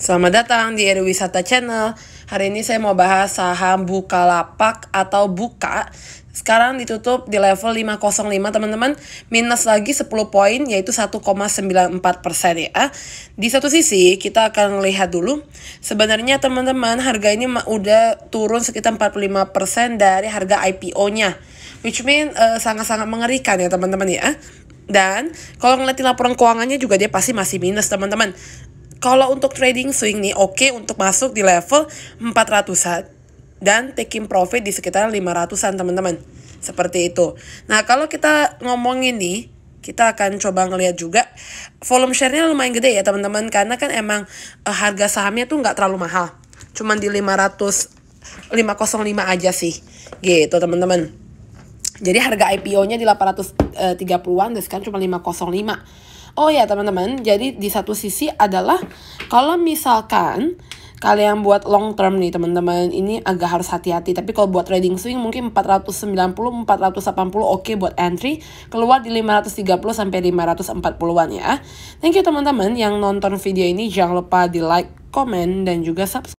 Selamat datang di Eri Wisata Channel. Hari ini saya mau bahas saham Bukalapak atau Buka. Sekarang ditutup di level 505 teman-teman, minus lagi 10 poin yaitu 1,94 persen ya. Di satu sisi kita akan lihat dulu, sebenarnya teman-teman harga ini udah turun sekitar 45 persen dari harga IPO-nya. Which mean eh, sangat-sangat uh, mengerikan ya teman-teman ya. Dan kalau ngeliatin laporan keuangannya juga dia pasti masih minus teman-teman kalau untuk trading swing nih oke okay untuk masuk di level 400-an dan taking profit di sekitar 500-an teman-teman. Seperti itu. Nah, kalau kita ngomongin nih kita akan coba ngelihat juga volume share-nya lumayan gede ya teman-teman karena kan emang uh, harga sahamnya tuh nggak terlalu mahal. Cuman di 500 505 aja sih. Gitu teman-teman. Jadi harga IPO-nya di 830-an dan sekarang cuma 505 Oh ya teman-teman, jadi di satu sisi adalah kalau misalkan kalian buat long term nih teman-teman ini agak harus hati-hati tapi kalau buat trading swing mungkin 490 480 oke okay buat entry keluar di 530 sampai 540-an ya thank you teman-teman yang nonton video ini jangan lupa di like comment dan juga subscribe